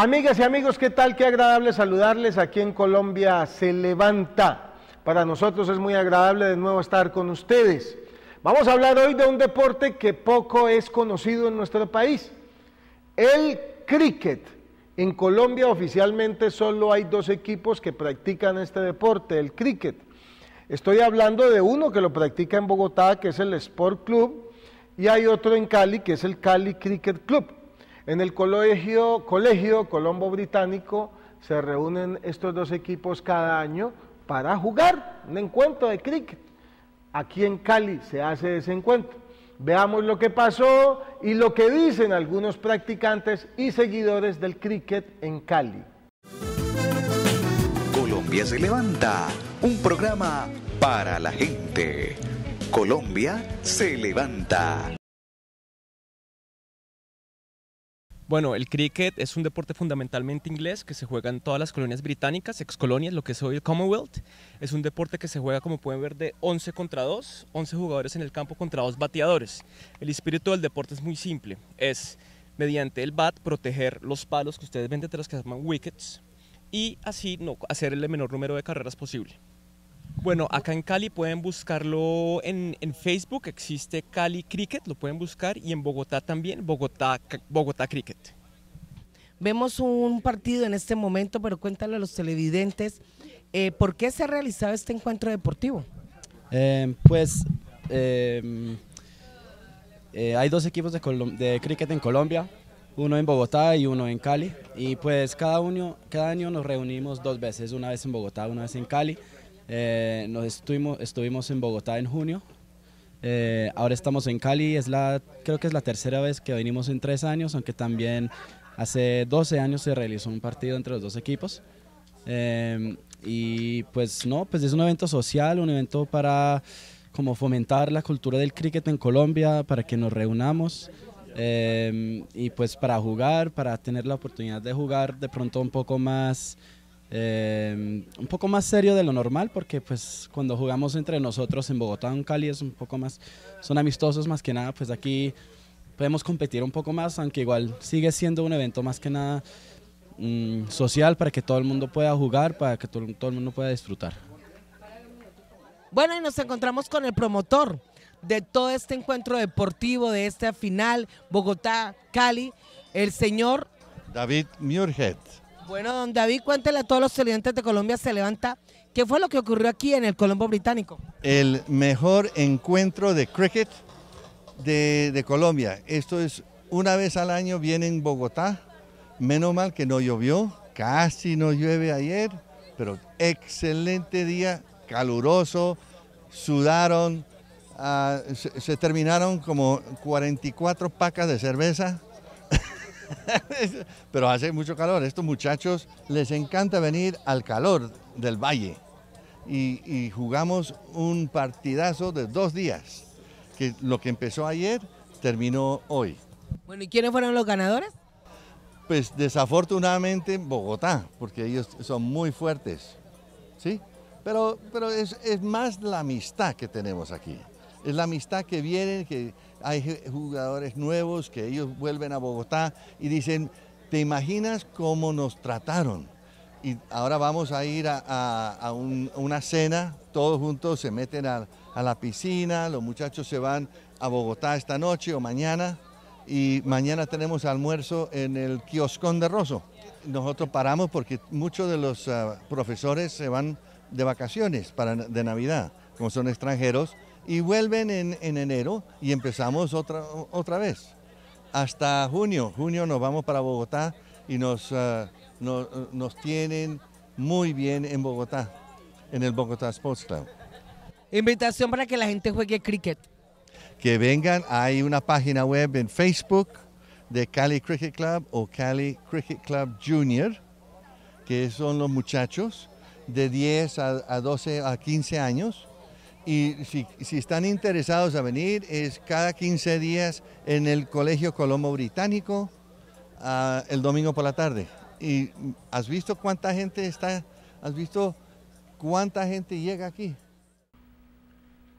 Amigas y amigos, ¿qué tal? Qué agradable saludarles aquí en Colombia se levanta. Para nosotros es muy agradable de nuevo estar con ustedes. Vamos a hablar hoy de un deporte que poco es conocido en nuestro país, el cricket. En Colombia oficialmente solo hay dos equipos que practican este deporte, el cricket. Estoy hablando de uno que lo practica en Bogotá, que es el Sport Club, y hay otro en Cali, que es el Cali Cricket Club. En el colegio, Colombo Británico se reúnen estos dos equipos cada año para jugar un encuentro de cricket. Aquí en Cali se hace ese encuentro. Veamos lo que pasó y lo que dicen algunos practicantes y seguidores del cricket en Cali. Colombia se levanta, un programa para la gente. Colombia se levanta Bueno, el cricket es un deporte fundamentalmente inglés que se juega en todas las colonias británicas, excolonias, lo que es hoy el Commonwealth. Es un deporte que se juega, como pueden ver, de 11 contra 2, 11 jugadores en el campo contra 2 bateadores. El espíritu del deporte es muy simple, es mediante el bat proteger los palos que ustedes ven detrás que se llaman wickets y así no hacer el menor número de carreras posible. Bueno, acá en Cali pueden buscarlo en, Facebook, existe Cali Cricket, lo pueden buscar, y en Bogotá también, Bogotá, Bogotá Cricket. Vemos un partido en este momento, pero cuéntale a los televidentes, eh, ¿por qué se ha realizado este encuentro deportivo? Eh, pues eh, hay dos equipos de, de cricket en Colombia, uno en Bogotá y uno en Cali, y pues cada, uno, cada año nos reunimos dos veces, una vez en Bogotá, una vez en Cali, eh, nos estuvimos, estuvimos en Bogotá en junio. Eh, ahora estamos en Cali, es la, creo que es la tercera vez que venimos en tres años, aunque también hace 12 años se realizó un partido entre los dos equipos. Eh, y pues no, pues es un evento social, un evento para como fomentar la cultura del cricket en Colombia, para que nos reunamos y pues para jugar, para tener la oportunidad de jugar de pronto un poco más Em, un poco más serio de lo normal porque pues cuando jugamos entre nosotros en Bogotá, en Cali es un poco más, son amistosos más que nada, pues aquí podemos competir un poco más, aunque igual sigue siendo un evento más que nada mm, social para que todo el mundo pueda jugar, para que todo, el mundo pueda disfrutar. Bueno, y nos encontramos con el promotor de todo este encuentro deportivo, de esta final, Bogotá-Cali, el señor... David Muirhead. Bueno, don David, cuéntele a todos los estudiantes de Colombia se levanta. ¿Qué fue lo que ocurrió aquí en el Colombo Británico? El mejor encuentro de cricket de, Colombia. Esto es una vez al año, viene en Bogotá. Menos mal que no llovió, casi no llueve ayer, pero excelente día, caluroso, sudaron, ah, se, se terminaron como 44 pacas de cerveza Pero hace mucho calor. Estos muchachos les encanta venir al calor del valle. Y, jugamos un partidazo de dos días, que lo que empezó ayer terminó hoy. Bueno, ¿y quiénes fueron los ganadores? Pues desafortunadamente Bogotá, porque ellos son muy fuertes, ¿sí? Pero, pero es, es más la amistad que tenemos aquí es la amistad que vienen, que hay jugadores nuevos, que ellos vuelven a Bogotá y dicen, ¿te imaginas cómo nos trataron? Y ahora vamos a ir a, una cena, todos juntos se meten a, la piscina, los muchachos se van a Bogotá esta noche o mañana y mañana tenemos almuerzo en el kioscón de Rosso. Nosotros paramos porque muchos de los ah, profesores se van de vacaciones para, de Navidad como son extranjeros, y vuelven en, enero y empezamos otra, otra vez. Hasta junio, junio nos vamos para Bogotá y nos, eh, nos tienen muy bien en Bogotá, en el Bogotá Sports Club. Invitación para que la gente juegue cricket. Que vengan, hay una página web en Facebook de Cali Cricket Club o Cali Cricket Club Junior, que son los muchachos de 10 a, a 12 a 15 años y si, están interesados a venir, es cada 15 días en el Colegio Colombo Británico, ah, el domingo por la tarde. ¿Y has visto cuánta gente está? ¿Has visto cuánta gente llega aquí?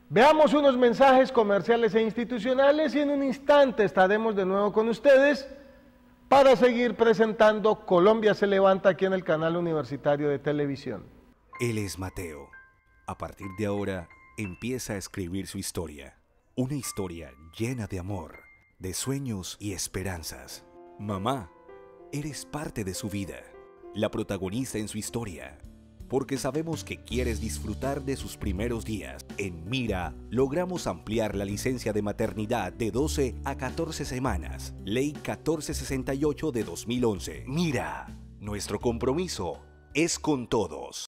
Veamos unos mensajes comerciales e institucionales y en un instante estaremos de nuevo con ustedes para seguir presentando Colombia se levanta aquí en el canal universitario de televisión. Él es Mateo. A partir de ahora empieza a escribir su historia. Una historia llena de amor, de sueños y esperanzas. Mamá, eres parte de su vida, la protagonista en su historia, porque sabemos que quieres disfrutar de sus primeros días. En Mira, logramos ampliar la licencia de maternidad de 12 a 14 semanas, Ley 1468 de 2011. Mira, nuestro compromiso es con todos.